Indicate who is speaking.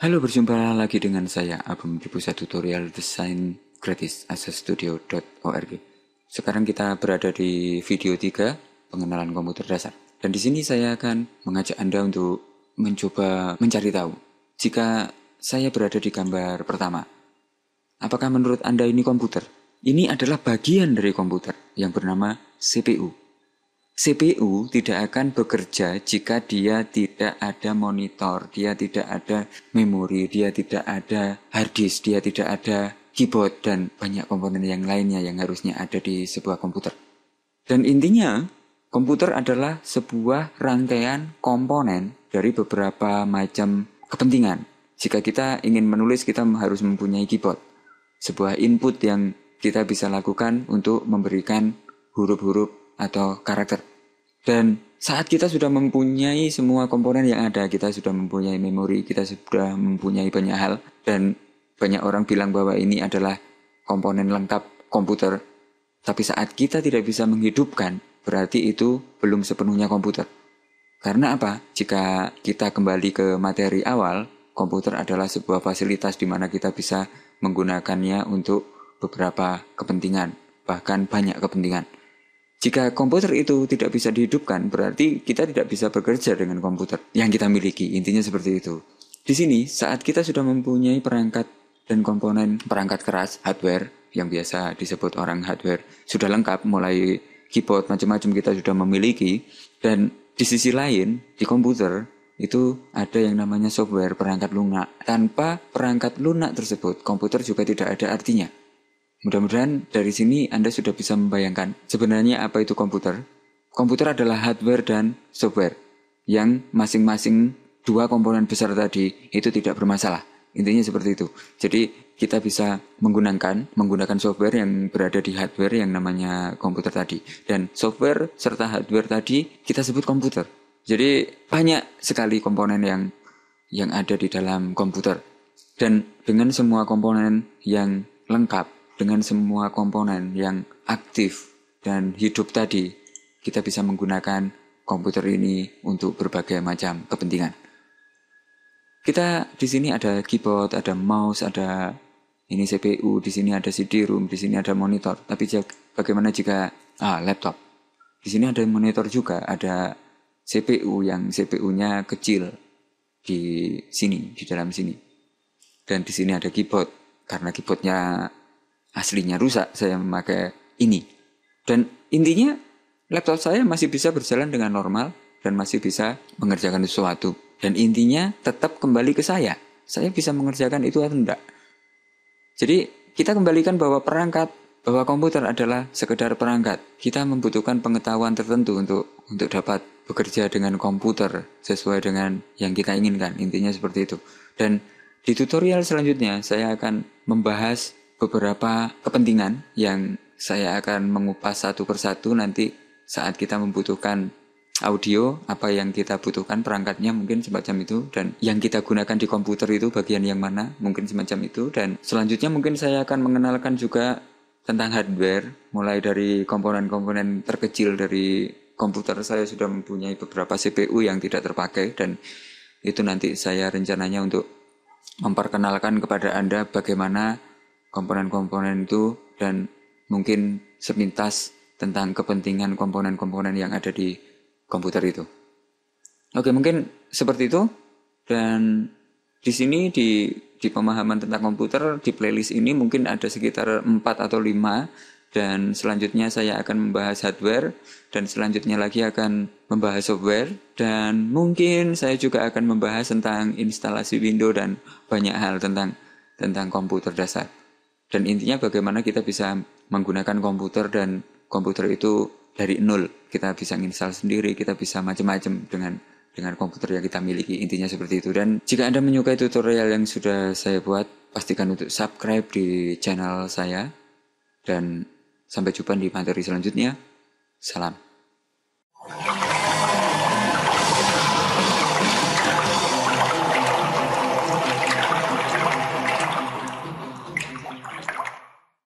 Speaker 1: Halo, berjumpa lagi dengan saya Abum di pusat tutorial desain gratis asastudio.org. Sekarang kita berada di video 3, pengenalan komputer dasar. Dan di sini saya akan mengajak Anda untuk mencoba mencari tahu jika saya berada di gambar pertama. Apakah menurut Anda ini komputer? Ini adalah bagian dari komputer yang bernama CPU. CPU tidak akan bekerja jika dia tidak ada monitor, dia tidak ada memori, dia tidak ada hard disk, dia tidak ada keyboard dan banyak komponen yang lainnya yang harusnya ada di sebuah komputer. Dan intinya, komputer adalah sebuah rangkaian komponen dari beberapa macam kepentingan. Jika kita ingin menulis, kita harus mempunyai keyboard, sebuah input yang kita bisa lakukan untuk memberikan huruf-huruf atau karakter dan saat kita sudah mempunyai semua komponen yang ada, kita sudah mempunyai memori, kita sudah mempunyai banyak hal, dan banyak orang bilang bahwa ini adalah komponen lengkap komputer. Tapi saat kita tidak bisa menghidupkan, berarti itu belum sepenuhnya komputer. Karena apa? Jika kita kembali ke materi awal, komputer adalah sebuah fasilitas di mana kita bisa menggunakannya untuk beberapa kepentingan, bahkan banyak kepentingan. Jika komputer itu tidak bisa dihidupkan, berarti kita tidak bisa bekerja dengan komputer yang kita miliki. Intinya seperti itu. Di sini, saat kita sudah mempunyai perangkat dan komponen perangkat keras, hardware, yang biasa disebut orang hardware, sudah lengkap, mulai keyboard, macam-macam kita sudah memiliki. Dan di sisi lain, di komputer, itu ada yang namanya software perangkat lunak. Tanpa perangkat lunak tersebut, komputer juga tidak ada artinya. Mudah-mudahan dari sini Anda sudah bisa membayangkan sebenarnya apa itu komputer. Komputer adalah hardware dan software yang masing-masing dua komponen besar tadi itu tidak bermasalah. Intinya seperti itu. Jadi kita bisa menggunakan menggunakan software yang berada di hardware yang namanya komputer tadi dan software serta hardware tadi kita sebut komputer. Jadi banyak sekali komponen yang yang ada di dalam komputer dan dengan semua komponen yang lengkap dengan semua komponen yang aktif dan hidup tadi, kita bisa menggunakan komputer ini untuk berbagai macam kepentingan. Kita di sini ada keyboard, ada mouse, ada ini CPU, di sini ada cd room, di sini ada monitor. Tapi bagaimana jika ah, laptop? Di sini ada monitor juga, ada CPU yang CPU-nya kecil di sini, di dalam sini. Dan di sini ada keyboard, karena keyboardnya aslinya rusak saya memakai ini dan intinya laptop saya masih bisa berjalan dengan normal dan masih bisa mengerjakan sesuatu dan intinya tetap kembali ke saya saya bisa mengerjakan itu atau enggak jadi kita kembalikan bahwa perangkat bahwa komputer adalah sekedar perangkat kita membutuhkan pengetahuan tertentu untuk untuk dapat bekerja dengan komputer sesuai dengan yang kita inginkan intinya seperti itu dan di tutorial selanjutnya saya akan membahas beberapa kepentingan yang saya akan mengupas satu persatu nanti saat kita membutuhkan audio apa yang kita butuhkan perangkatnya mungkin semacam itu dan yang kita gunakan di komputer itu bagian yang mana mungkin semacam itu dan selanjutnya mungkin saya akan mengenalkan juga tentang hardware mulai dari komponen-komponen terkecil dari komputer saya sudah mempunyai beberapa CPU yang tidak terpakai dan itu nanti saya rencananya untuk memperkenalkan kepada Anda bagaimana komponen-komponen itu dan mungkin sepintas tentang kepentingan komponen-komponen yang ada di komputer itu. Oke, mungkin seperti itu. Dan di sini di di pemahaman tentang komputer di playlist ini mungkin ada sekitar 4 atau 5 dan selanjutnya saya akan membahas hardware dan selanjutnya lagi akan membahas software dan mungkin saya juga akan membahas tentang instalasi Windows dan banyak hal tentang tentang komputer dasar. Dan intinya bagaimana kita bisa menggunakan komputer dan komputer itu dari nol. Kita bisa install sendiri, kita bisa macam-macam dengan dengan komputer yang kita miliki. Intinya seperti itu. Dan jika Anda menyukai tutorial yang sudah saya buat, pastikan untuk subscribe di channel saya. Dan sampai jumpa di materi selanjutnya. Salam.